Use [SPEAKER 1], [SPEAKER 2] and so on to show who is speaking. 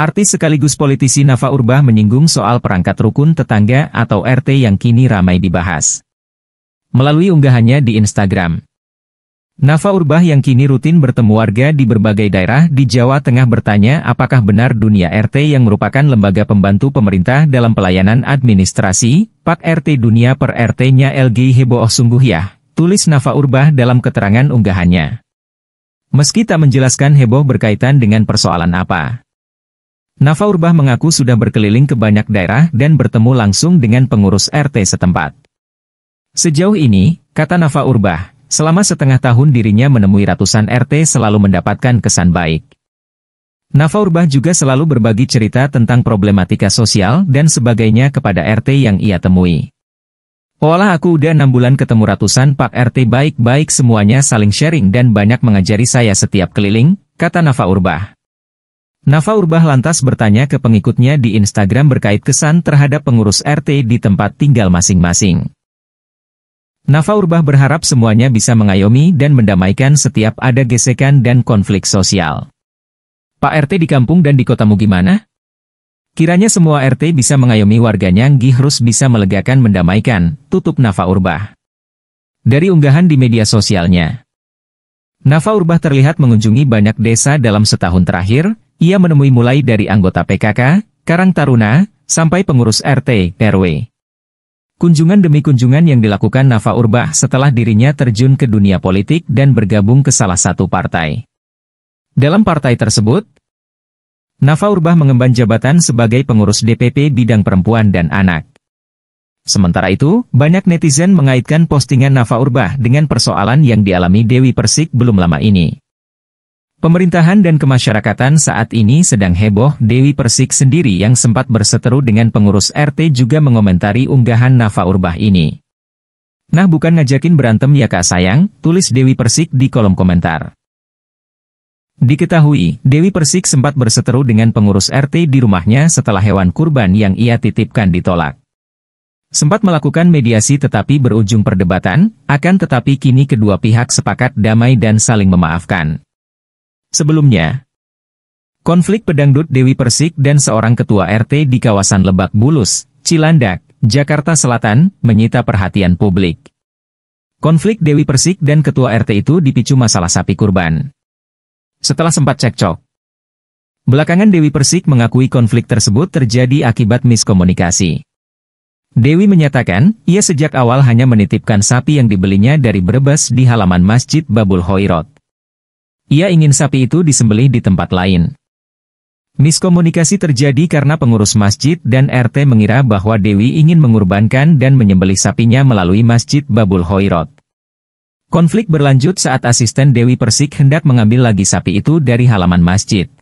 [SPEAKER 1] Artis sekaligus politisi Nafa Urbah menyinggung soal perangkat rukun tetangga atau RT yang kini ramai dibahas. Melalui unggahannya di Instagram. Nafa Urbah yang kini rutin bertemu warga di berbagai daerah di Jawa Tengah bertanya apakah benar dunia RT yang merupakan lembaga pembantu pemerintah dalam pelayanan administrasi, Pak RT dunia per RT-nya LG Heboh oh sungguh ya, tulis Nafa Urbah dalam keterangan unggahannya. Meski tak menjelaskan heboh berkaitan dengan persoalan apa. Nafa Urbah mengaku sudah berkeliling ke banyak daerah dan bertemu langsung dengan pengurus RT setempat. Sejauh ini, kata Nafa Urbah, selama setengah tahun dirinya menemui ratusan RT selalu mendapatkan kesan baik. Nafa Urbah juga selalu berbagi cerita tentang problematika sosial dan sebagainya kepada RT yang ia temui. Olah aku udah enam bulan ketemu ratusan pak RT baik-baik semuanya saling sharing dan banyak mengajari saya setiap keliling, kata Nafa Urbah. Nafa Urbah lantas bertanya ke pengikutnya di Instagram berkait kesan terhadap pengurus RT di tempat tinggal masing-masing. Nafa Urbah berharap semuanya bisa mengayomi dan mendamaikan setiap ada gesekan dan konflik sosial. Pak RT di kampung dan di kotamu gimana? Kiranya semua RT bisa mengayomi warganya Gihrus bisa melegakan mendamaikan, tutup Nafa Urbah. Dari unggahan di media sosialnya. Nafa Urbah terlihat mengunjungi banyak desa dalam setahun terakhir, ia menemui mulai dari anggota PKK, Karang Taruna, sampai pengurus RT, RW. Kunjungan demi kunjungan yang dilakukan Nafa Urbah setelah dirinya terjun ke dunia politik dan bergabung ke salah satu partai. Dalam partai tersebut, Nafa Urbah mengemban jabatan sebagai pengurus DPP bidang perempuan dan anak. Sementara itu, banyak netizen mengaitkan postingan Nafa Urbah dengan persoalan yang dialami Dewi Persik belum lama ini. Pemerintahan dan kemasyarakatan saat ini sedang heboh, Dewi Persik sendiri yang sempat berseteru dengan pengurus RT juga mengomentari unggahan Nafa Urbah ini. Nah bukan ngajakin berantem ya kak sayang, tulis Dewi Persik di kolom komentar. Diketahui, Dewi Persik sempat berseteru dengan pengurus RT di rumahnya setelah hewan kurban yang ia titipkan ditolak. Sempat melakukan mediasi tetapi berujung perdebatan, akan tetapi kini kedua pihak sepakat damai dan saling memaafkan. Sebelumnya, konflik pedangdut Dewi Persik dan seorang ketua RT di kawasan Lebak Bulus, Cilandak, Jakarta Selatan, menyita perhatian publik. Konflik Dewi Persik dan ketua RT itu dipicu masalah sapi kurban. Setelah sempat cekcok, belakangan Dewi Persik mengakui konflik tersebut terjadi akibat miskomunikasi. Dewi menyatakan, ia sejak awal hanya menitipkan sapi yang dibelinya dari Brebes di halaman Masjid Babul Hoirot. Ia ingin sapi itu disembelih di tempat lain. Miskomunikasi terjadi karena pengurus masjid dan RT mengira bahwa Dewi ingin mengurbankan dan menyembelih sapinya melalui Masjid Babul Hoirot. Konflik berlanjut saat asisten Dewi Persik hendak mengambil lagi sapi itu dari halaman masjid.